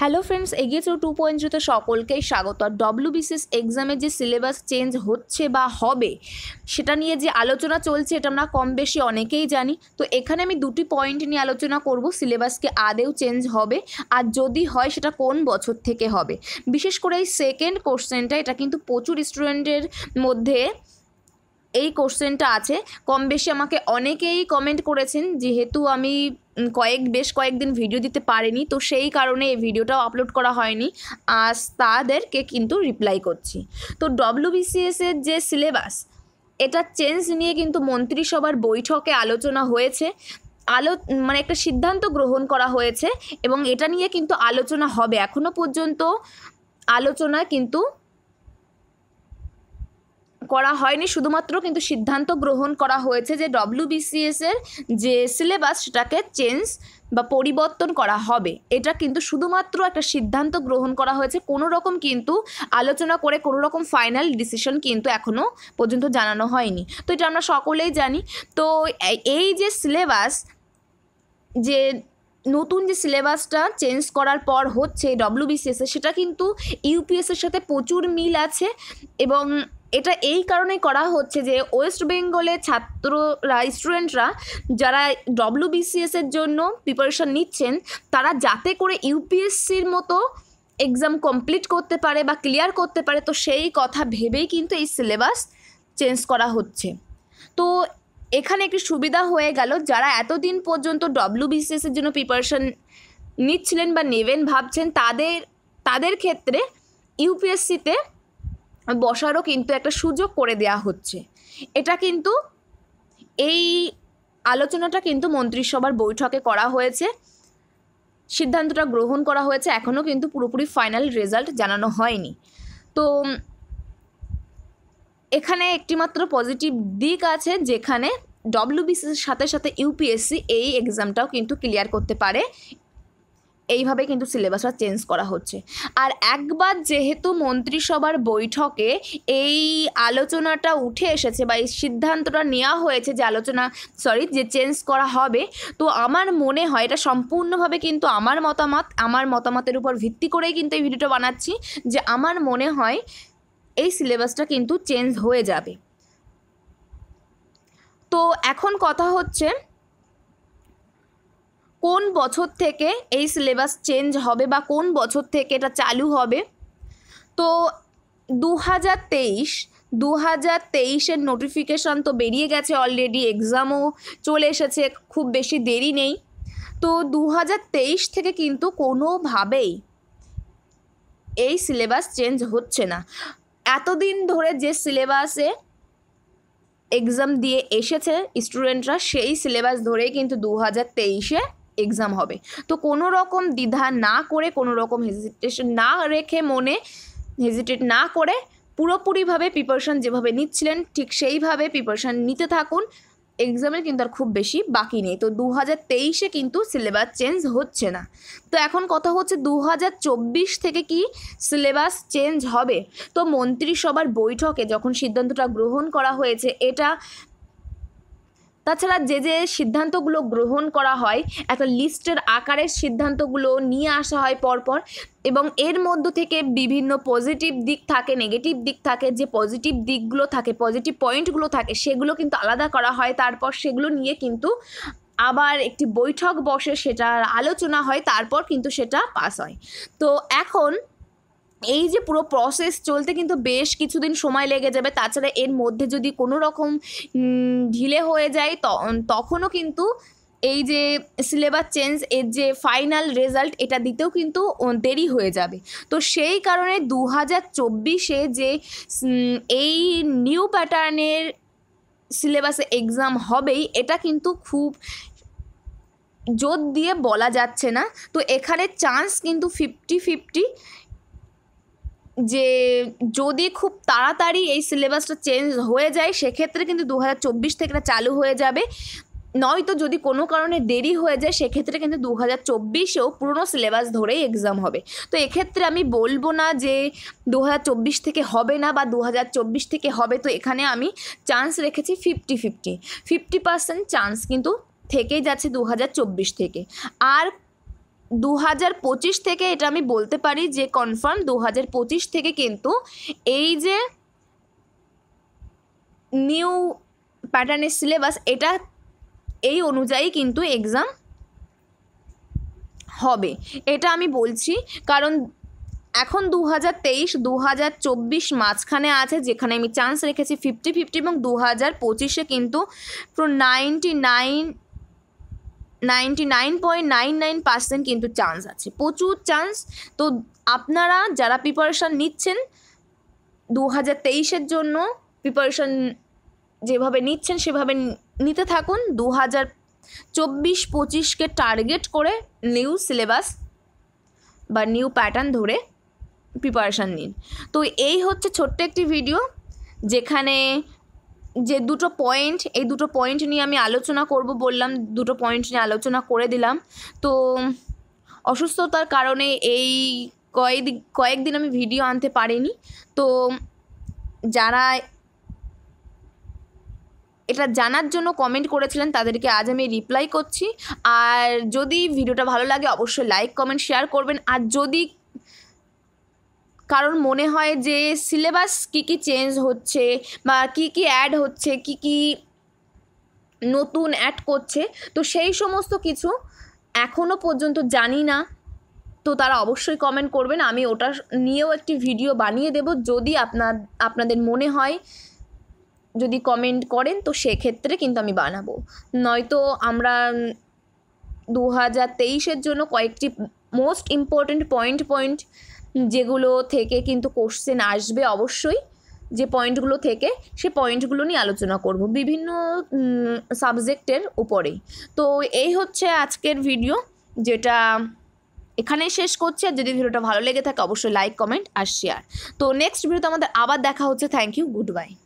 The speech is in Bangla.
হ্যালো ফ্রেন্ডস এগিয়ে টু পয়েন্ট জুতে সকলকেই স্বাগত আর বিসিএস এক্সামে যে সিলেবাস চেঞ্জ হচ্ছে বা হবে সেটা নিয়ে যে আলোচনা চলছে এটা আমরা কম বেশি অনেকেই জানি তো এখানে আমি দুটি পয়েন্ট নিয়ে আলোচনা করব সিলেবাসকে আদেও চেঞ্জ হবে আর যদি হয় সেটা কোন বছর থেকে হবে বিশেষ করে এই সেকেন্ড কোশ্চেনটা এটা কিন্তু প্রচুর স্টুডেন্টের মধ্যে এই কোশ্চেনটা আছে কম বেশি আমাকে অনেকেই কমেন্ট করেছেন যেহেতু আমি কয়েক বেশ কয়েকদিন ভিডিও দিতে পারিনি তো সেই কারণে এই ভিডিওটাও আপলোড করা হয়নি আজ তাদেরকে কিন্তু রিপ্লাই করছি তো ডব্লিউবিসিএসের যে সিলেবাস এটা চেঞ্জ নিয়ে কিন্তু মন্ত্রিসভার বৈঠকে আলোচনা হয়েছে আলো মানে একটা সিদ্ধান্ত গ্রহণ করা হয়েছে এবং এটা নিয়ে কিন্তু আলোচনা হবে এখনও পর্যন্ত আলোচনা কিন্তু করা হয়নি শুধুমাত্র কিন্তু সিদ্ধান্ত গ্রহণ করা হয়েছে যে ডব্লিউবিসিএস এর যে সিলেবাস সেটাকে চেঞ্জ বা পরিবর্তন করা হবে এটা কিন্তু শুধুমাত্র একটা সিদ্ধান্ত গ্রহণ করা হয়েছে কোনো রকম কিন্তু আলোচনা করে কোনো রকম ফাইনাল ডিসিশন কিন্তু এখনও পর্যন্ত জানানো হয়নি তো এটা আমরা সকলেই জানি তো এই যে সিলেবাস যে নতুন যে সিলেবাসটা চেঞ্জ করার পর হচ্ছে ডব্লিউবিসিএসে সেটা কিন্তু ইউপিএসের সাথে প্রচুর মিল আছে এবং এটা এই কারণে করা হচ্ছে যে ওয়েস্ট বেঙ্গলের ছাত্ররা স্টুডেন্টরা যারা ডব্লিউবিসিএসের জন্য প্রিপারেশন নিচ্ছেন তারা যাতে করে ইউপিএসসির মতো এক্সাম কমপ্লিট করতে পারে বা ক্লিয়ার করতে পারে তো সেই কথা ভেবেই কিন্তু এই সিলেবাস চেঞ্জ করা হচ্ছে তো এখানে একটি সুবিধা হয়ে গেল যারা এতদিন পর্যন্ত বিসিএসের জন্য প্রিপারেশন নিচ্ছিলেন বা নেবেন ভাবছেন তাদের তাদের ক্ষেত্রে ইউপিএসসিতে বসারও কিন্তু একটা সুযোগ করে দেয়া হচ্ছে এটা কিন্তু এই আলোচনাটা কিন্তু মন্ত্রিসভার বৈঠকে করা হয়েছে সিদ্ধান্তটা গ্রহণ করা হয়েছে এখনও কিন্তু পুরোপুরি ফাইনাল রেজাল্ট জানানো হয়নি তো এখানে একটিমাত্র পজিটিভ দিক আছে যেখানে ডব্লিউবিসির সাথে সাথে ইউপিএসসি এই এক্সামটাও কিন্তু ক্লিয়ার করতে পারে এইভাবে কিন্তু সিলেবাসটা চেঞ্জ করা হচ্ছে আর একবার যেহেতু মন্ত্রিসভার বৈঠকে এই আলোচনাটা উঠে এসেছে বা এই সিদ্ধান্তটা নেওয়া হয়েছে যে আলোচনা সরি যে চেঞ্জ করা হবে তো আমার মনে হয় এটা সম্পূর্ণভাবে কিন্তু আমার মতামত আমার মতামতের উপর ভিত্তি করেই কিন্তু এই ভিডিওটা বানাচ্ছি যে আমার মনে হয় এই সিলেবাসটা কিন্তু চেঞ্জ হয়ে যাবে তো এখন কথা হচ্ছে কোন বছর থেকে এই সিলেবাস চেঞ্জ হবে বা কোন বছর থেকে এটা চালু হবে তো দু হাজার তেইশ দু হাজার তেইশের নোটিফিকেশান তো বেরিয়ে গেছে অলরেডি এক্সামও চলে এসেছে খুব বেশি দেরি নেই তো দু হাজার তেইশ থেকে কিন্তু কোনোভাবেই এই সিলেবাস চেঞ্জ হচ্ছে না এতদিন ধরে যে সিলেবাসে এক্সাম দিয়ে এসেছে স্টুডেন্টরা সেই সিলেবাস ধরেই কিন্তু দু হাজার তেইশে এক্সাম হবে তো কোনো রকম দ্বিধা না করে কোনো রকম হেজিটেশন না রেখে মনে হেজিটেট না করে পুরোপুরিভাবে প্রিপারেশান যেভাবে নিচ্ছিলেন ঠিক সেইভাবে প্রিপারেশান নিতে থাকুন এক্সামের কিন্তু আর খুব বেশি বাকি নেই তো দু হাজার তেইশে কিন্তু সিলেবাস চেঞ্জ হচ্ছে না তো এখন কথা হচ্ছে দু হাজার চব্বিশ থেকে কি সিলেবাস চেঞ্জ হবে তো মন্ত্রিসভার বৈঠকে যখন সিদ্ধান্তটা গ্রহণ করা হয়েছে এটা তাছাড়া যে যে সিদ্ধান্তগুলো গ্রহণ করা হয় একটা লিস্টের আকারের সিদ্ধান্তগুলো নিয়ে আসা হয় পরপর এবং এর মধ্য থেকে বিভিন্ন পজিটিভ দিক থাকে নেগেটিভ দিক থাকে যে পজিটিভ দিকগুলো থাকে পজিটিভ পয়েন্টগুলো থাকে সেগুলো কিন্তু আলাদা করা হয় তারপর সেগুলো নিয়ে কিন্তু আবার একটি বৈঠক বসে সেটার আলোচনা হয় তারপর কিন্তু সেটা পাস হয় তো এখন এই যে পুরো প্রসেস চলতে কিন্তু বেশ কিছুদিন সময় লেগে যাবে তাছাড়া এর মধ্যে যদি কোনো রকম ঢিলে হয়ে যায় তখনও কিন্তু এই যে সিলেবাস চেঞ্জ এর যে ফাইনাল রেজাল্ট এটা দিতেও কিন্তু দেরি হয়ে যাবে তো সেই কারণে দু হাজার চব্বিশে যে এই নিউ প্যাটার্নের সিলেবাসে এক্সাম হবেই এটা কিন্তু খুব জোর দিয়ে বলা যাচ্ছে না তো এখানে চান্স কিন্তু ফিফটি ফিফটি যে যদি খুব তাড়াতাড়ি এই সিলেবাসটা চেঞ্জ হয়ে যায় সেক্ষেত্রে কিন্তু দু হাজার চব্বিশ থেকে এটা চালু হয়ে যাবে নয়তো যদি কোনো কারণে দেরি হয়ে যায় সেক্ষেত্রে কিন্তু দু হাজার চব্বিশেও পুরনো সিলেবাস ধরেই এক্সাম হবে তো এক্ষেত্রে আমি বলবো না যে দু হাজার চব্বিশ থেকে হবে না বা দু হাজার চব্বিশ থেকে হবে তো এখানে আমি চান্স রেখেছি fifty fifty fifty percent chance কিন্তু থেকেই যাচ্ছে দু হাজার চব্বিশ থেকে আর দু থেকে এটা আমি বলতে পারি যে কনফার্ম দু থেকে কিন্তু এই যে নিউ প্যাটার্নের সিলেবাস এটা এই অনুযায়ী কিন্তু এক্সাম হবে এটা আমি বলছি কারণ এখন দু হাজার তেইশ দু হাজার চব্বিশ মাঝখানে আছে যেখানে আমি চান্স রেখেছি ফিফটি ফিফটি এবং দু হাজার পঁচিশে কিন্তু ninety nine ninety nine point nine nine percent কিন্তু চান্স আছে প্রচুর চান্স তো আপনারা যারা প্রিপারেশান নিচ্ছেন দু হাজার তেইশের জন্য প্রিপারেশান যেভাবে নিচ্ছেন সেভাবে নিতে থাকুন দু হাজার চব্বিশ পঁচিশকে টার্গেট করে নিউ সিলেবাস বা নিউ প্যাটার্ন ধরে প্রিপারেশান নিন তো এই হচ্ছে ছোট্ট একটি ভিডিও যেখানে যে দুটো পয়েন্ট এই দুটো পয়েন্ট নিয়ে আমি আলোচনা করব বললাম দুটো পয়েন্ট নিয়ে আলোচনা করে দিলাম তো অসুস্থতার কারণে এই কয়েক কয়েকদিন আমি ভিডিও আনতে পারিনি তো যারা এটা জানার জন্য কমেন্ট করেছিলেন তাদেরকে আজ আমি রিপ্লাই করছি আর যদি ভিডিওটা ভালো লাগে অবশ্যই লাইক কমেন্ট শেয়ার করবেন আর যদি কারণ মনে হয় যে সিলেবাস কী কী চেঞ্জ হচ্ছে বা কী কী অ্যাড হচ্ছে কী কী নতুন অ্যাড করছে তো সেই সমস্ত কিছু এখনও পর্যন্ত জানি না তো তারা অবশ্যই কমেন্ট করবেন আমি ওটা নিয়েও একটি ভিডিও বানিয়ে দেব যদি আপনার আপনাদের মনে হয় যদি কমেন্ট করেন তো সেক্ষেত্রে কিন্তু আমি বানাবো নয়তো আমরা দু হাজার তেইশের জন্য কয়েকটি মোস্ট ইম্পর্ট্যান্ট পয়েন্ট পয়েন্ট যেগুলো থেকে কিন্তু কোশ্চেন আসবে অবশ্যই যে পয়েন্টগুলো থেকে সে পয়েন্টগুলো নিয়ে আলোচনা করব বিভিন্ন সাবজেক্টের উপরে তো এই হচ্ছে আজকের ভিডিও যেটা এখানেই শেষ করছি আর যদি ভিডিওটা ভালো লেগে থাকে অবশ্যই লাইক কমেন্ট আর শেয়ার তো নেক্সট ভিডিওতে আমাদের আবার দেখা হচ্ছে থ্যাংক ইউ গুড বাই